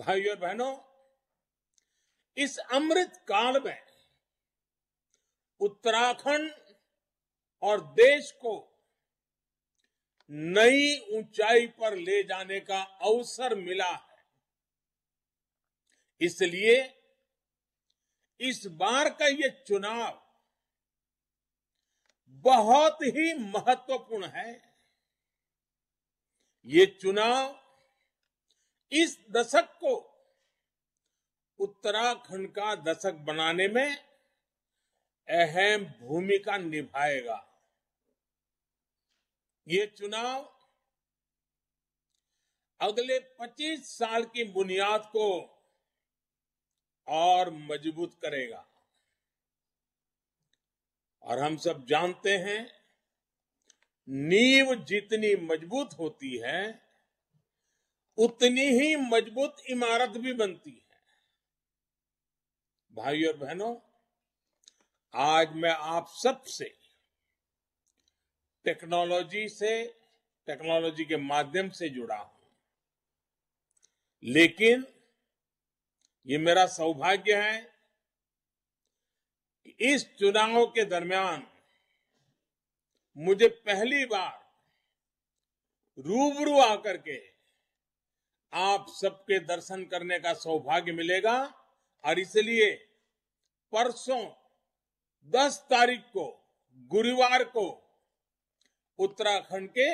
भाई और बहनों इस अमृत काल में उत्तराखंड और देश को नई ऊंचाई पर ले जाने का अवसर मिला है इसलिए इस बार का ये चुनाव बहुत ही महत्वपूर्ण है ये चुनाव इस दशक को उत्तराखंड का दशक बनाने में अहम भूमिका निभाएगा ये चुनाव अगले 25 साल की बुनियाद को और मजबूत करेगा और हम सब जानते हैं नींव जितनी मजबूत होती है उतनी ही मजबूत इमारत भी बनती है भाई और बहनों आज मैं आप सबसे टेक्नोलॉजी से टेक्नोलॉजी के माध्यम से जुड़ा हूं लेकिन ये मेरा सौभाग्य है कि इस चुनाव के दरमियान मुझे पहली बार रूबरू आकर के आप सबके दर्शन करने का सौभाग्य मिलेगा और इसलिए परसों 10 तारीख को गुरुवार को उत्तराखंड के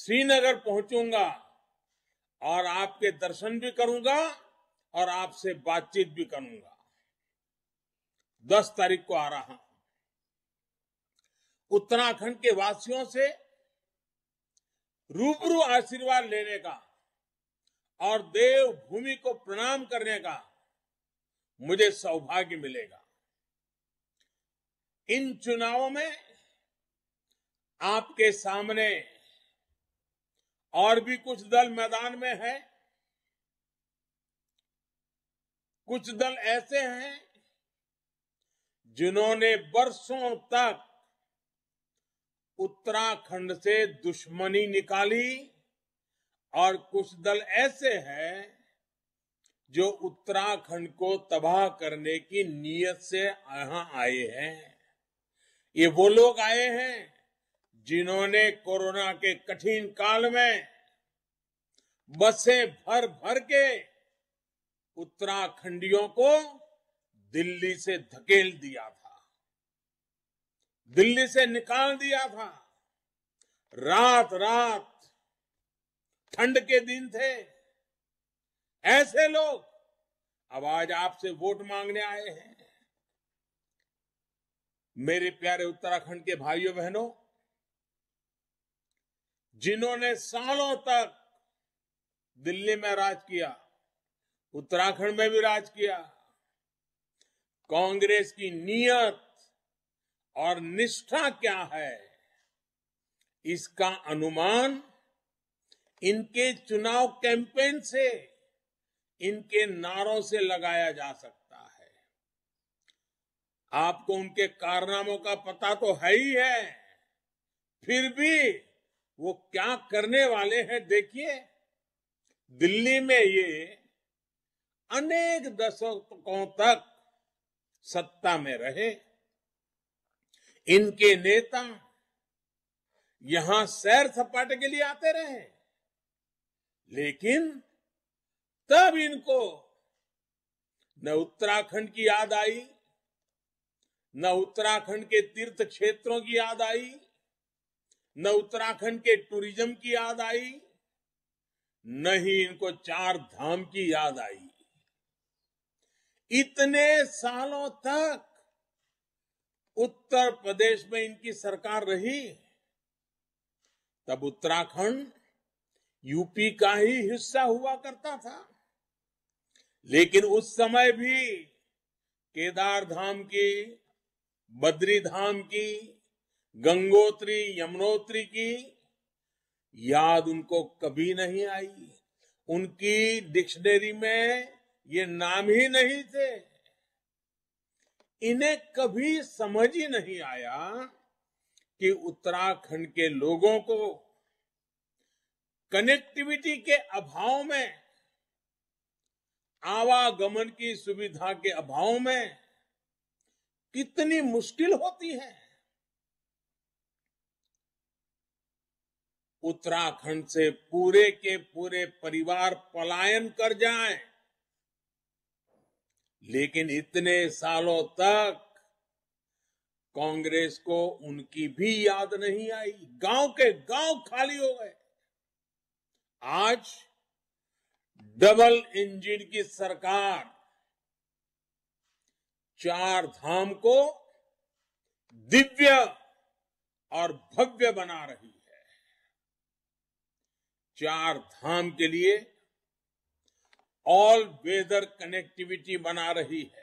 श्रीनगर पहुंचूंगा और आपके दर्शन भी करूंगा और आपसे बातचीत भी करूंगा 10 तारीख को आ रहा हूं उत्तराखंड के वासियों से रूबरू आशीर्वाद लेने का और देव भूमि को प्रणाम करने का मुझे सौभाग्य मिलेगा इन चुनावों में आपके सामने और भी कुछ दल मैदान में है कुछ दल ऐसे हैं जिन्होंने वर्षों तक उत्तराखंड से दुश्मनी निकाली और कुछ दल ऐसे हैं जो उत्तराखंड को तबाह करने की नीयत से यहां आए हैं ये वो लोग आए हैं जिन्होंने कोरोना के कठिन काल में बसें भर भर के उत्तराखंडियों को दिल्ली से धकेल दिया था दिल्ली से निकाल दिया था रात रात ठंड के दिन थे ऐसे लोग अब आज आपसे वोट मांगने आए हैं मेरे प्यारे उत्तराखंड के भाइयों बहनों जिन्होंने सालों तक दिल्ली में राज किया उत्तराखंड में भी राज किया कांग्रेस की नीयत और निष्ठा क्या है इसका अनुमान इनके चुनाव कैंपेन से इनके नारों से लगाया जा सकता है आपको उनके कारनामों का पता तो है ही है फिर भी वो क्या करने वाले हैं देखिए दिल्ली में ये अनेक दशकों तक सत्ता में रहे इनके नेता यहां सैर सपाटे के लिए आते रहे लेकिन तब इनको न उत्तराखंड की याद आई न उत्तराखंड के तीर्थ क्षेत्रों की याद आई न उत्तराखंड के टूरिज्म की याद आई न ही इनको चार धाम की याद आई इतने सालों तक उत्तर प्रदेश में इनकी सरकार रही तब उत्तराखंड यूपी का ही हिस्सा हुआ करता था लेकिन उस समय भी केदार धाम की बद्री धाम की गंगोत्री यमुनोत्री की याद उनको कभी नहीं आई उनकी डिक्शनरी में ये नाम ही नहीं थे इन्हें कभी समझ ही नहीं आया कि उत्तराखंड के लोगों को कनेक्टिविटी के अभाव में आवागमन की सुविधा के अभाव में कितनी मुश्किल होती है उत्तराखंड से पूरे के पूरे परिवार पलायन कर जाएं, लेकिन इतने सालों तक कांग्रेस को उनकी भी याद नहीं आई गांव के गांव खाली हो गए आज डबल इंजन की सरकार चार धाम को दिव्य और भव्य बना रही है चार धाम के लिए ऑल वेदर कनेक्टिविटी बना रही है